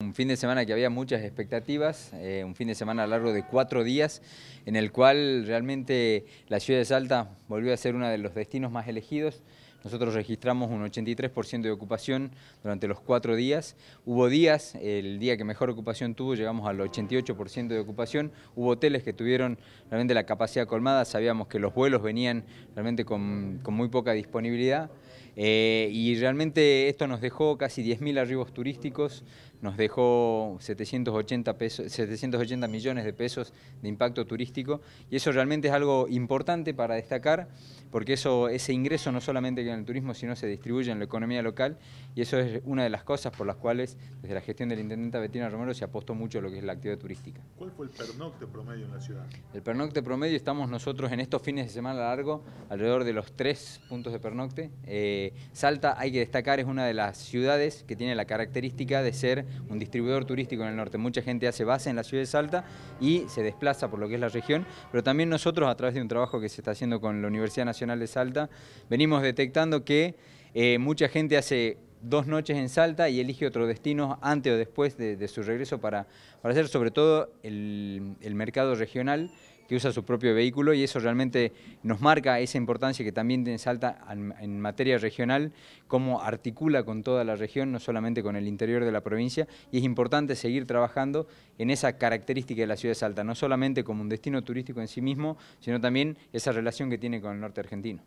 Un fin de semana que había muchas expectativas, eh, un fin de semana a lo largo de cuatro días, en el cual realmente la ciudad de Salta volvió a ser uno de los destinos más elegidos. Nosotros registramos un 83% de ocupación durante los cuatro días. Hubo días, el día que mejor ocupación tuvo, llegamos al 88% de ocupación. Hubo hoteles que tuvieron realmente la capacidad colmada, sabíamos que los vuelos venían realmente con muy poca disponibilidad. Eh, y realmente esto nos dejó casi 10.000 arribos turísticos, nos dejó 780, pesos, 780 millones de pesos de impacto turístico y eso realmente es algo importante para destacar porque eso, ese ingreso no solamente que en el turismo sino se distribuye en la economía local y eso es una de las cosas por las cuales desde la gestión del Intendente Betina Romero se apostó mucho a lo que es la actividad turística. ¿Cuál fue el pernocte promedio en la ciudad? El pernocte promedio estamos nosotros en estos fines de semana largo alrededor de los tres puntos de pernocte. Eh, Salta, hay que destacar, es una de las ciudades que tiene la característica de ser un distribuidor turístico en el norte. Mucha gente hace base en la ciudad de Salta y se desplaza por lo que es la región, pero también nosotros, a través de un trabajo que se está haciendo con la Universidad Nacional de Salta, venimos detectando que eh, mucha gente hace dos noches en Salta y elige otro destino antes o después de, su regreso para, hacer sobre todo el mercado regional que usa su propio vehículo y eso realmente nos marca esa importancia que también tiene Salta en materia regional, cómo articula con toda la región, no solamente con el interior de la provincia, y es importante seguir trabajando en esa característica de la ciudad de Salta, no solamente como un destino turístico en sí mismo, sino también esa relación que tiene con el norte argentino.